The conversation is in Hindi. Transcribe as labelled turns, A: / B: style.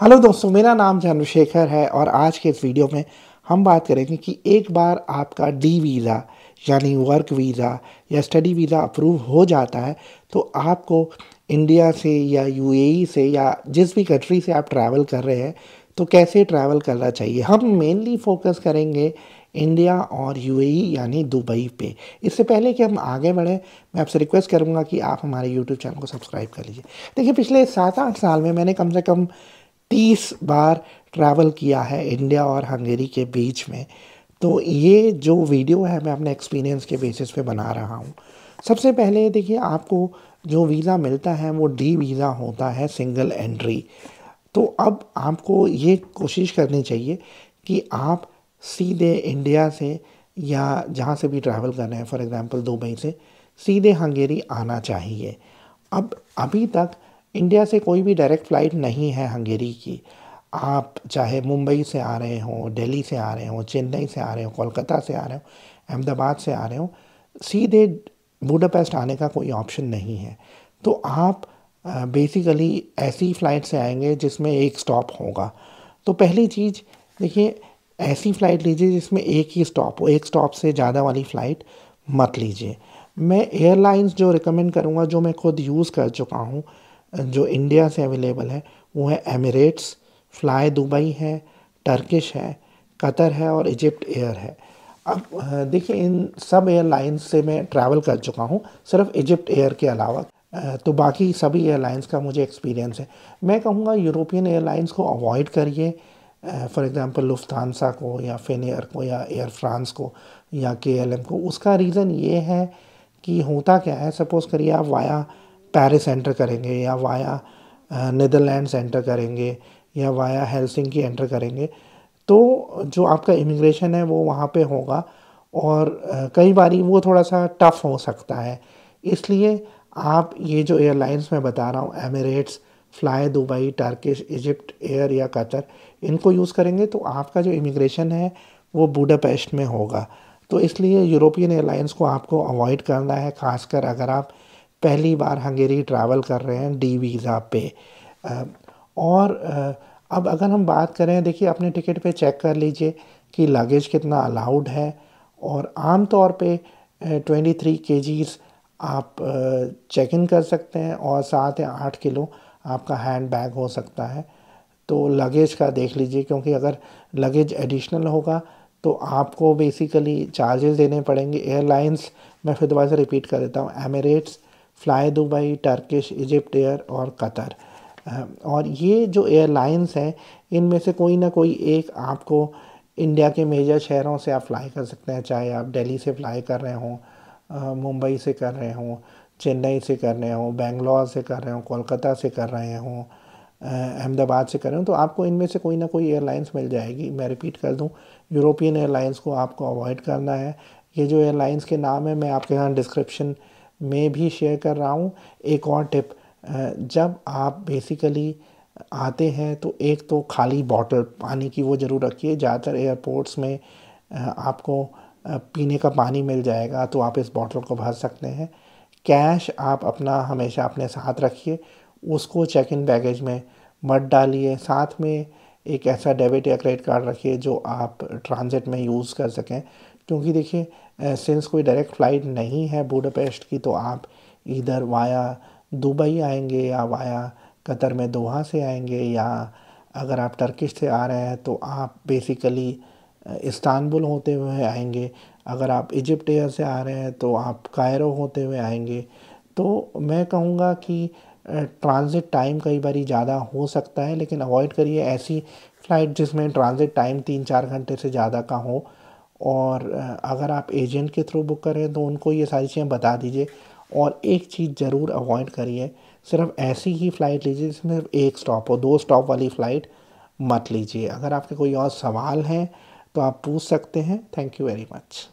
A: हेलो दोस्तों मेरा नाम चंद्रशेखर है और आज के इस वीडियो में हम बात करेंगे कि एक बार आपका डी वीज़ा यानी वर्क वीज़ा या स्टडी वीज़ा अप्रूव हो जाता है तो आपको इंडिया से या यूएई e से या जिस भी कंट्री से आप ट्रैवल कर रहे हैं तो कैसे ट्रैवल करना चाहिए हम मेनली फोकस करेंगे इंडिया और यूएई यानी दुबई पे इससे पहले कि हम आगे बढ़ें मैं आपसे रिक्वेस्ट करूँगा कि आप हमारे यूट्यूब चैनल को सब्सक्राइब कर लीजिए देखिए पिछले सात आठ साल में मैंने कम से कम तीस बार ट्रैवल किया है इंडिया और हंगेरी के बीच में तो ये जो वीडियो है मैं अपने एक्सपीरियंस के बेसिस पे बना रहा हूँ सबसे पहले देखिए आपको जो वीज़ा मिलता है वो डी वीज़ा होता है सिंगल एंट्री तो अब आपको ये कोशिश करनी चाहिए कि आप सीधे इंडिया से या जहाँ से भी ट्रैवल करना है फॉर एग्ज़ाम्पल दुबई से सीधे हंगेरी आना चाहिए अब अभी तक इंडिया से कोई भी डायरेक्ट फ़्लाइट नहीं है हंगेरी की आप चाहे मुंबई से आ रहे हों दिल्ली से आ रहे हों चेन्नई से आ रहे हों कोलकाता से आ रहे हों अहमदाबाद से आ रहे हों सीधे बूडापेस्ट आने का कोई ऑप्शन नहीं है तो आप बेसिकली ऐसी फ़्लाइट से आएंगे जिसमें एक स्टॉप होगा तो पहली चीज़ देखिए ऐसी फ़्लाइट लीजिए जिसमें एक ही स्टॉप हो एक स्टॉप से ज़्यादा वाली फ़्लाइट मत लीजिए मैं एयरलाइंस जो रिकमेंड करूँगा जो मैं खुद यूज़ कर चुका हूँ जो इंडिया से अवेलेबल है वो है एमिरेट्स फ्लाई दुबई है टर्किश है कतर है और इजिप्ट एयर है अब देखिए इन सब एयरलाइंस से मैं ट्रैवल कर चुका हूँ सिर्फ इजिप्ट एयर के अलावा तो बाकी सभी एयरलाइंस का मुझे एक्सपीरियंस है मैं कहूँगा यूरोपियन एयरलाइंस को अवॉइड करिए फॉर एग्ज़ाम्पल लुफ्तानसा को या एयर को या एयर फ्रांस को या के एल एम को उसका रीज़न ये है कि होता क्या है सपोज़ करिए आप वाया पेरिस एंटर करेंगे या वाया नदरलैंड्स एंटर करेंगे या वाया की एंटर करेंगे तो जो आपका इमिग्रेशन है वो वहाँ पे होगा और uh, कई बार वो थोड़ा सा टफ़ हो सकता है इसलिए आप ये जो एयरलाइंस मैं बता रहा हूँ Emirates fly Dubai Turkish Egypt air या कतर इनको यूज़ करेंगे तो आपका जो इमिग्रेशन है वो बूडापेस्ट में होगा तो इसलिए यूरोपियन एयरलाइंस को आपको अवॉइड करना है खासकर अगर आप पहली बार हंगेरी ट्रैवल कर रहे हैं डी वीज़ा पे और अब अगर हम बात करें देखिए अपने टिकट पे चेक कर लीजिए कि लगेज कितना अलाउड है और आम तौर पे ट्वेंटी थ्री आप चेक इन कर सकते हैं और सात या आठ किलो आपका हैंड बैग हो सकता है तो लगेज का देख लीजिए क्योंकि अगर लगेज एडिशनल होगा तो आपको बेसिकली चार्जेस देने पड़ेंगे एयरलाइंस मैं फिर दोबारा से रिपीट कर देता हूँ Emirates fly Dubai Turkish Egypt air और कतर और ये जो एयरलाइंस हैं इनमें से कोई ना कोई एक आपको इंडिया के मेजर शहरों से आप फ्लाई कर सकते हैं चाहे आप दिल्ली से फ्लाई कर रहे हों मुंबई से कर रहे हों चेन्नई से कर रहे हों बेंगलोर से कर रहे हों कोलकाता से कर रहे हों अहमदाबाद से कर रहे हों तो आपको इनमें से कोई ना कोई एयरलाइंस मिल जाएगी मैं रिपीट कर दूँ यूरोपियन एयरलाइंस को आपको अवॉइड करना है ये जो एयरलाइंस के नाम है मैं आपके यहाँ डिस्क्रिप्शन में भी शेयर कर रहा हूँ एक और टिप जब आप बेसिकली आते हैं तो एक तो खाली बॉटल पानी की वो ज़रूर रखिए ज़्यादातर एयरपोर्ट्स में आपको पीने का पानी मिल जाएगा तो आप इस बॉटल को भर सकते हैं कैश आप अपना हमेशा अपने साथ रखिए उसको चेक इन बैगेज में मत डालिए साथ में एक ऐसा डेबिट या क्रेडिट कार्ड रखिए जो आप ट्रांज़िट में यूज़ कर सकें क्योंकि देखिए सिंस कोई डायरेक्ट फ़्लाइट नहीं है बूडापेस्ट की तो आप इधर वाया दुबई आएंगे या वाया कतर में दोहा से आएंगे या अगर आप टर्किश से आ रहे हैं तो आप बेसिकली इस्तानबुल होते हुए आएंगे अगर आप इजिप्ट एयर से आ रहे हैं तो आप कायरो होते हुए आएंगे तो मैं कहूँगा कि ट्रांज़िट टाइम कई बार ज़्यादा हो सकता है लेकिन अवॉइड करिए ऐसी फ़्लाइट जिसमें ट्रांज़िट टाइम तीन चार घंटे से ज़्यादा का हो और अगर आप एजेंट के थ्रू बुक करें तो उनको ये सारी चीज़ें बता दीजिए और एक चीज़ ज़रूर अवॉइड करिए सिर्फ ऐसी ही फ़्लाइट लीजिए जिसमें एक स्टॉप हो दो स्टॉप वाली फ़्लाइट मत लीजिए अगर आपके कोई और सवाल हैं तो आप पूछ सकते हैं थैंक यू वेरी मच